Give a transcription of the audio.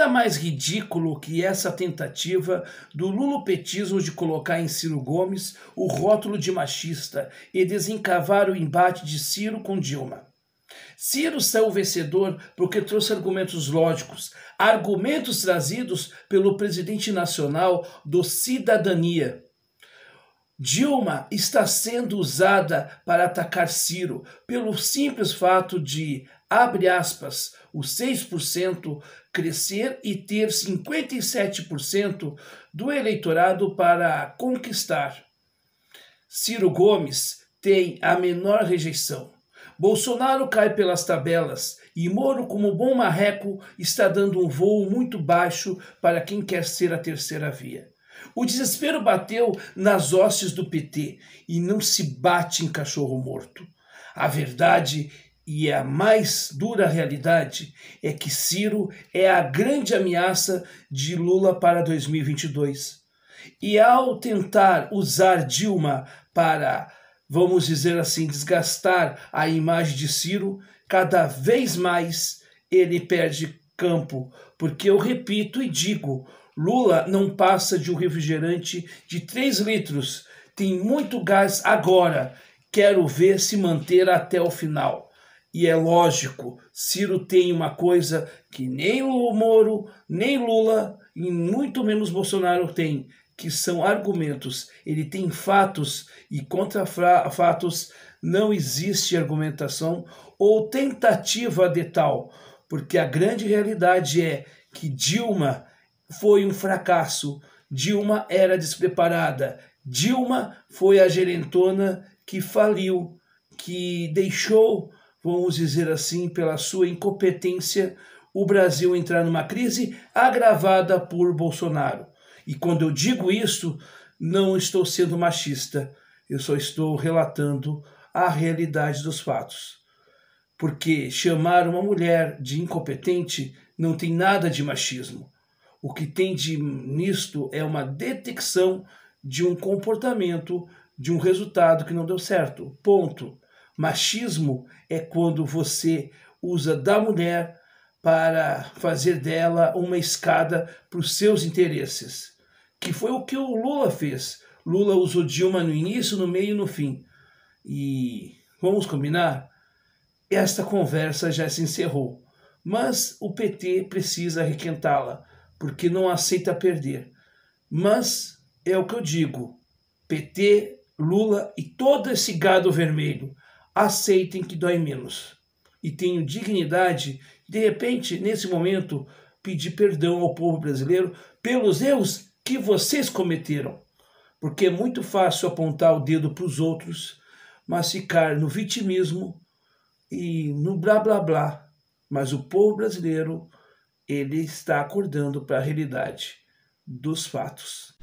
nada mais ridículo que essa tentativa do lulopetismo de colocar em Ciro Gomes o rótulo de machista e desencavar o embate de Ciro com Dilma. Ciro saiu vencedor porque trouxe argumentos lógicos, argumentos trazidos pelo presidente nacional do Cidadania, Dilma está sendo usada para atacar Ciro pelo simples fato de, abre aspas, os 6% crescer e ter 57% do eleitorado para conquistar. Ciro Gomes tem a menor rejeição. Bolsonaro cai pelas tabelas e Moro, como bom marreco, está dando um voo muito baixo para quem quer ser a terceira via. O desespero bateu nas hostes do PT e não se bate em cachorro morto. A verdade e a mais dura realidade é que Ciro é a grande ameaça de Lula para 2022. E ao tentar usar Dilma para, vamos dizer assim, desgastar a imagem de Ciro, cada vez mais ele perde campo, porque eu repito e digo, Lula não passa de um refrigerante de 3 litros. Tem muito gás agora. Quero ver se manter até o final. E é lógico, Ciro tem uma coisa que nem o Moro, nem Lula e muito menos Bolsonaro tem, que são argumentos. Ele tem fatos e contra fatos não existe argumentação ou tentativa de tal, porque a grande realidade é que Dilma foi um fracasso. Dilma era despreparada. Dilma foi a gerentona que faliu, que deixou, vamos dizer assim, pela sua incompetência, o Brasil entrar numa crise agravada por Bolsonaro. E quando eu digo isso, não estou sendo machista, eu só estou relatando a realidade dos fatos. Porque chamar uma mulher de incompetente não tem nada de machismo. O que tem de nisto é uma detecção de um comportamento, de um resultado que não deu certo. Ponto. Machismo é quando você usa da mulher para fazer dela uma escada para os seus interesses, que foi o que o Lula fez. Lula usou Dilma no início, no meio e no fim. E vamos combinar? Esta conversa já se encerrou, mas o PT precisa requentá-la porque não aceita perder. Mas é o que eu digo: PT, Lula e todo esse gado vermelho aceitem que dói menos. E tenho dignidade, de repente, nesse momento, pedir perdão ao povo brasileiro pelos erros que vocês cometeram. Porque é muito fácil apontar o dedo para os outros, mas ficar no vitimismo e no blá blá blá. Mas o povo brasileiro ele está acordando para a realidade dos fatos.